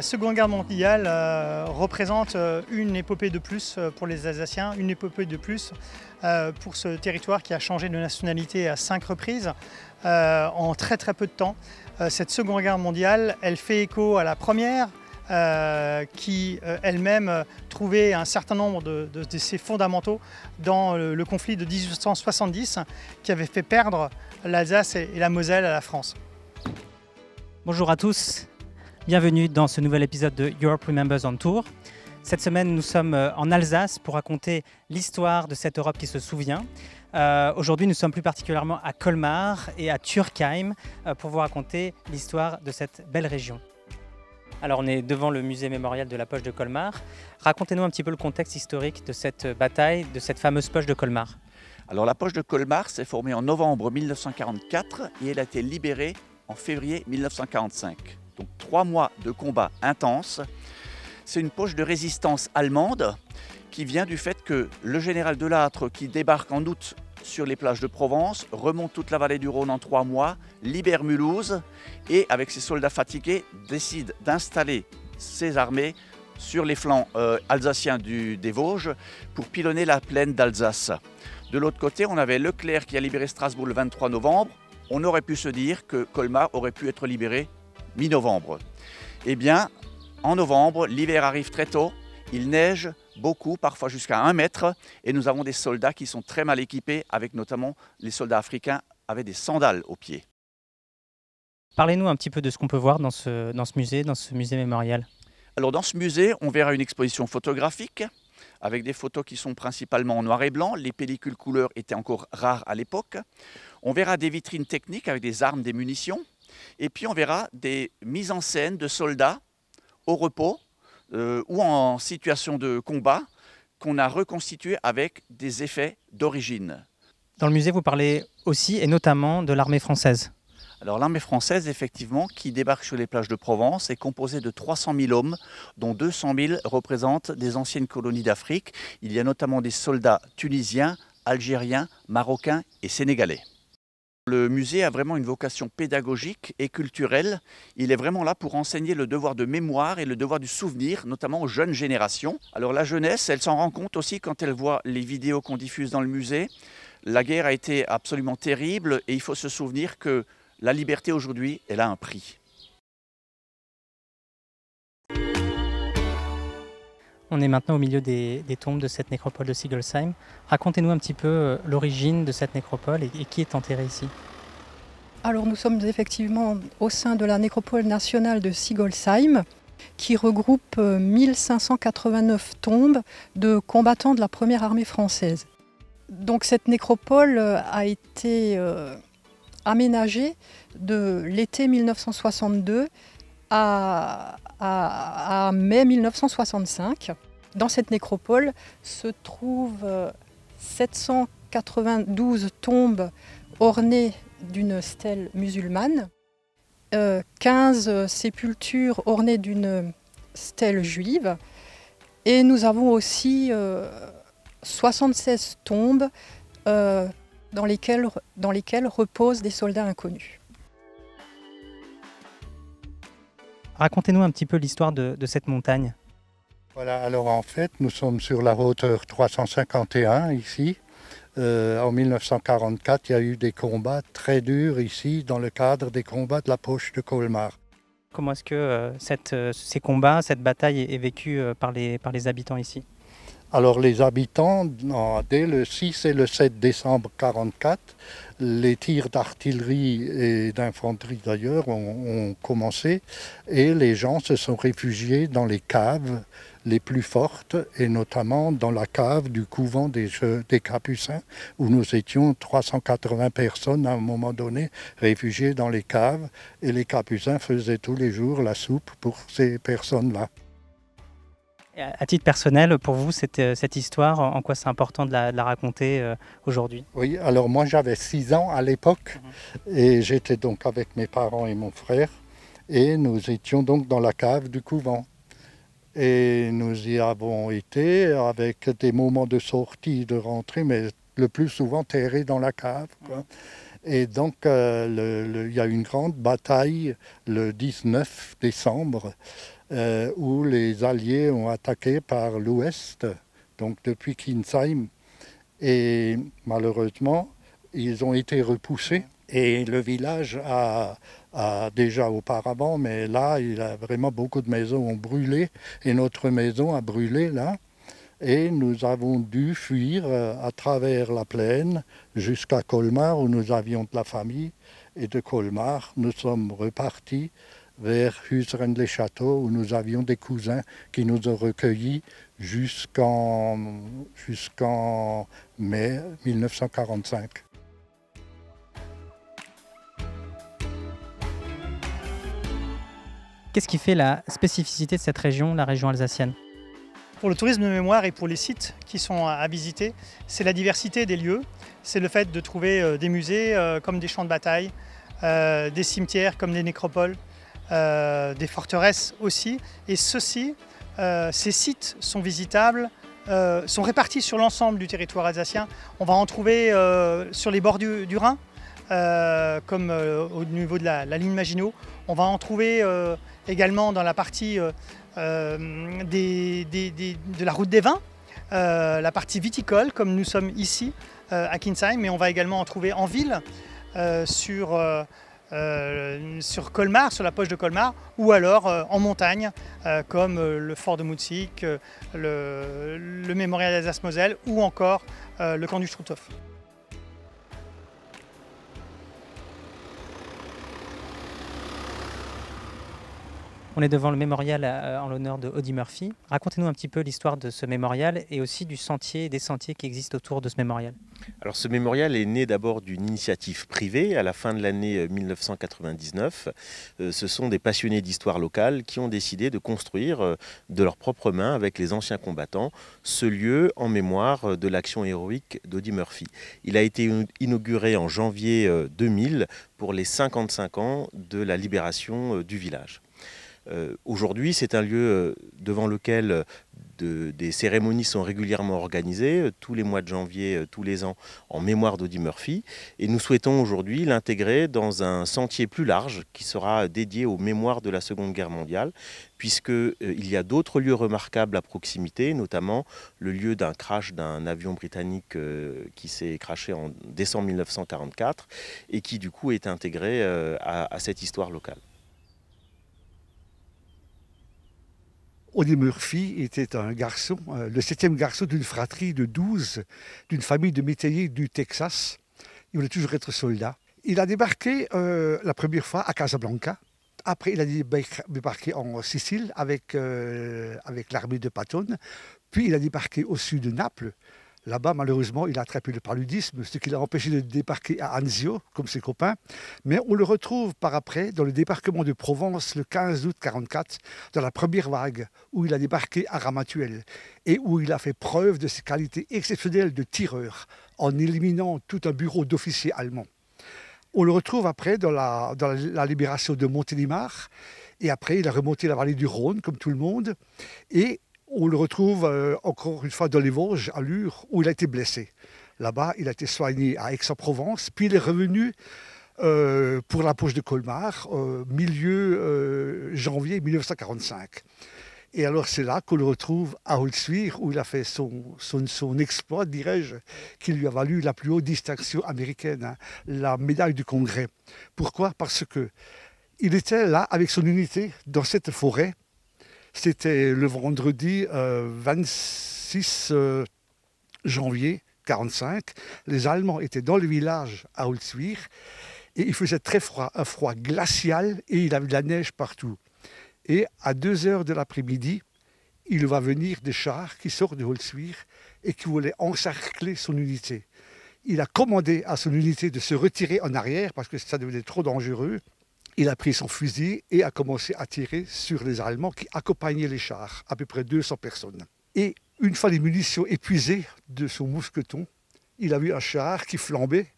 La Seconde Guerre mondiale euh, représente euh, une épopée de plus euh, pour les Alsaciens, une épopée de plus pour ce territoire qui a changé de nationalité à cinq reprises en très très peu de temps. Cette Seconde Guerre mondiale, elle fait écho à la première, qui elle-même trouvait un certain nombre de, de, fondamentaux dans le, conflit de 1870 qui avait fait perdre l'Alsace et la Moselle à la France. Bonjour à tous, Bienvenue dans ce nouvel épisode de Europe Remembers on Tour. Cette semaine, nous sommes euh, en Alsace pour raconter l'histoire de cette Europe qui se souvient. Euh, aujourd'hui, nous sommes plus particulièrement à Colmar et à Turkheim euh, pour vous raconter l'histoire de cette belle région. Alors on est devant le musée mémorial de la poche de Colmar. Racontez-nous un petit peu le contexte historique de cette bataille, de cette fameuse poche de Colmar. Alors la poche de Colmar s'est formée en novembre 1944 et elle a été libérée en février 1945. Donc trois mois de combat intense. C'est une poche de résistance allemande qui vient du fait que le général Delattre, qui débarque en août sur les plages de Provence, remonte toute la vallée du Rhône en trois mois, libère Mulhouse et, avec ses soldats fatigués, décide d'installer ses armées sur les flancs euh, alsaciens du, des Vosges pour pilonner la plaine d'Alsace. De l'autre côté, on avait Leclerc qui a libéré Strasbourg le 23 novembre. On aurait pu se dire que Colmar aurait pu être libéré mi-novembre. Eh bien, en novembre, l'hiver arrive très tôt, il neige beaucoup, parfois jusqu'à un mètre, et nous avons des soldats qui sont très mal équipés, avec notamment les soldats africains avec des sandales aux pieds. Parlez-nous un petit peu de ce qu'on peut voir dans ce, dans ce musée, dans ce musée mémorial. Alors dans ce musée, on verra une exposition photographique avec des photos qui sont principalement en noir et blanc. Les pellicules couleurs étaient encore rares à l'époque. On verra des vitrines techniques avec des armes, des munitions. Et puis on verra des mises en scène de soldats au repos euh, ou en situation de combat qu'on a reconstitué avec des effets d'origine. Dans le musée, vous parlez aussi et notamment de l'armée française. Alors l'armée française, effectivement, qui débarque sur les plages de Provence, est composée de 300 000 hommes, dont 200 000 représentent des anciennes colonies d'Afrique. Il y a notamment des soldats tunisiens, algériens, marocains et sénégalais. Le musée a vraiment une vocation pédagogique et culturelle. Il est vraiment là pour enseigner le devoir de mémoire et le devoir du souvenir, notamment aux jeunes générations. Alors la jeunesse, elle s'en rend compte aussi quand elle voit les vidéos qu'on diffuse dans le musée. La guerre a été absolument terrible et il faut se souvenir que la liberté aujourd'hui, elle a un prix. On est maintenant au milieu des, tombes de cette nécropole de Sigolsheim. Racontez-nous un petit peu euh, l'origine de cette nécropole et, qui est enterré ici. Alors nous sommes effectivement au sein de la nécropole nationale de Sigolsheim qui regroupe 1589 euh, tombes de combattants de la première armée française. Donc cette nécropole euh, a été aménagée de l'été 1962 à, mai 1965. Dans cette nécropole se trouvent 792 euh, tombes ornées d'une stèle musulmane, 15 euh, sépultures ornées d'une stèle juive, et nous avons aussi 76 euh, tombes dans dans lesquelles reposent des soldats inconnus. Racontez-nous un petit peu l'histoire de, cette montagne. Voilà, alors en fait, nous sommes sur la hauteur 351 ici. Euh, en 1944, il y a eu des combats très durs ici dans le cadre des combats de la poche de Colmar. Comment est-ce que euh, cette, euh, ces combats, cette bataille est, vécue par les, par les habitants ici alors les habitants, dès le 6 et le 7 décembre 1944, les tirs d'artillerie et d'infanterie d'ailleurs ont, commencé et les gens se sont réfugiés dans les caves les plus fortes et notamment dans la cave du couvent des, des Capucins où nous étions 380 personnes à un moment donné réfugiées dans les caves et les Capucins faisaient tous les jours la soupe pour ces personnes-là. À titre personnel, pour vous, cette, euh, cette histoire, en quoi c'est important de la, raconter euh, aujourd'hui Oui, alors moi j'avais 6 ans à l'époque mhm. et j'étais donc avec mes parents et mon frère et nous étions donc dans la cave du couvent. Et nous y avons été avec des moments de sortie, de rentrée, mais le plus souvent terrés dans la cave. Quoi. Et donc, euh, il y a une grande bataille le 19 décembre euh, où les Alliés ont attaqué par l'ouest, donc depuis Kinsheim. Et malheureusement, ils ont été repoussés. Et le village a, a, déjà auparavant, mais là, il a vraiment beaucoup de maisons ont brûlé. Et notre maison a brûlé là et nous avons dû fuir euh, à travers la plaine jusqu'à Colmar où nous avions de la famille et de Colmar nous sommes repartis vers husseren les châteaux où nous avions des cousins qui nous ont recueillis jusqu'en mai 1945. Qu'est-ce qui fait la spécificité de cette région, la région alsacienne pour le tourisme de mémoire et pour les sites qui sont à, visiter, c'est la diversité des lieux, c'est le fait de trouver euh, des musées euh, comme des champs de bataille, euh, des cimetières comme des nécropoles, des forteresses aussi. Et ceci, ces sites sont visitables sont répartis sur l'ensemble du territoire alsacien. On va en trouver sur les bords du, Rhin, comme au niveau de la, ligne Maginot. On va en trouver également dans la partie euh, de la route des vins, euh, la partie viticole, comme nous sommes ici euh, à Kinsheim, mais on va également en trouver en ville, sur, Colmar, sur la poche de Colmar, ou alors en montagne, comme le fort de Mutzig, le, le mémorial d'Alsace-Moselle, ou encore le camp du Struthof. On est devant le mémorial euh, en l'honneur de Audie Murphy. Racontez-nous un petit peu l'histoire de ce mémorial et aussi du sentier, des sentiers qui existent autour de ce mémorial. Alors ce mémorial est né d'abord d'une initiative privée à la fin de l'année 1999. Euh, euh, ce sont des passionnés d'histoire locale qui ont décidé de construire de leurs propres mains avec les anciens combattants ce lieu en mémoire de l'action héroïque d'Audie Murphy. Il a été inauguré en janvier 2000 pour les 55 ans de la libération du village. Euh, aujourd'hui, c'est un lieu euh, devant lequel euh, des cérémonies sont régulièrement organisées, tous les mois de janvier, tous les ans, en mémoire d'audi Murphy. Et nous souhaitons aujourd'hui l'intégrer dans un sentier plus large qui sera dédié aux mémoires de la Seconde Guerre mondiale, puisqu'il y a d'autres lieux remarquables à proximité, notamment le lieu d'un crash d'un avion britannique qui s'est crashé en décembre 1944 et qui du coup est intégré à cette histoire locale. Odie Murphy était un garçon, euh, le septième garçon d'une fratrie de douze, d'une famille de métayers du Texas. Il voulait toujours être soldat. Il a débarqué euh, la première fois à Casablanca. Après, il a débarqué en Sicile avec, euh, avec l'armée de Patone. Puis, il a débarqué au sud de Naples Là-bas, malheureusement, il a attrapé le paludisme, ce qui l'a empêché de débarquer à Anzio, comme ses copains. Mais on le retrouve par après dans le débarquement de Provence le 15 août 1944, dans la première vague, où il a débarqué à Ramatuelle et où il a fait preuve de ses qualités exceptionnelles de tireur en éliminant tout un bureau d'officiers allemands. On le retrouve après dans la, la libération de Montélimar. Et après, il a remonté la vallée du Rhône, comme tout le monde. Et on le retrouve euh, encore une fois dans les Vosges, à Lure, où il a été blessé. Là-bas, il a été soigné à Aix-en-Provence, puis il est revenu euh, pour la poche de Colmar, euh, milieu janvier 1945. Et alors c'est là qu'on le retrouve à Holzwir, où il a fait son, son, exploit, dirais-je, qui lui a valu la plus haute distinction américaine, hein, la médaille du Congrès. Pourquoi Parce que il était là avec son unité dans cette forêt c'était le vendredi 26 euh, euh, janvier 1945. Les Allemands étaient dans le village à Holzwir et il faisait très froid, un froid glacial et il y avait de la neige partout. Et à 2 heures de l'après-midi, il va venir des chars qui sortent de Holzwir et qui voulaient encercler son unité. Il a commandé à son unité de se retirer en arrière parce que ça devenait trop dangereux il a pris son fusil et a commencé à tirer sur les Allemands qui accompagnaient les chars, à peu près 200 personnes. Et une fois les munitions épuisées de son mousqueton, il a vu un char qui flambait,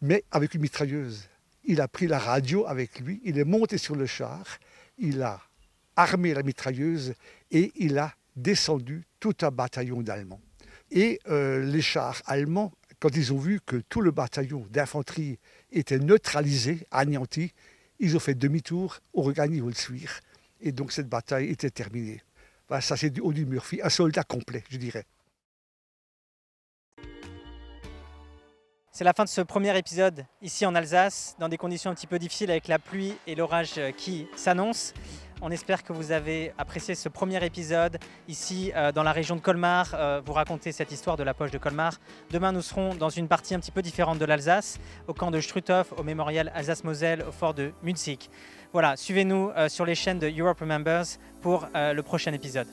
mais avec une mitrailleuse. Il a pris la radio avec lui, il est monté sur le char, il a armé la mitrailleuse et il a descendu tout un bataillon d'Allemands. Et euh, les chars allemands, quand ils ont vu que tout le bataillon d'infanterie était neutralisé, anéanti, ils ont fait demi-tour, regagne, ils vont le suivre. Et donc cette bataille était terminée. ça c'est du haut du Murphy, un soldat complet, je dirais. C'est la fin de ce premier épisode ici en Alsace, dans des conditions un petit peu difficiles avec la pluie et l'orage qui s'annoncent. On espère que vous avez apprécié ce premier épisode ici euh, dans la région de Colmar. Euh, vous racontez cette histoire de la poche de Colmar. Demain, nous serons dans une partie un petit peu différente de l'Alsace, au camp de Struthof, au mémorial Alsace-Moselle, au fort de Munzig. Voilà, suivez-nous euh, sur les chaînes de Europe Remembers pour le prochain épisode.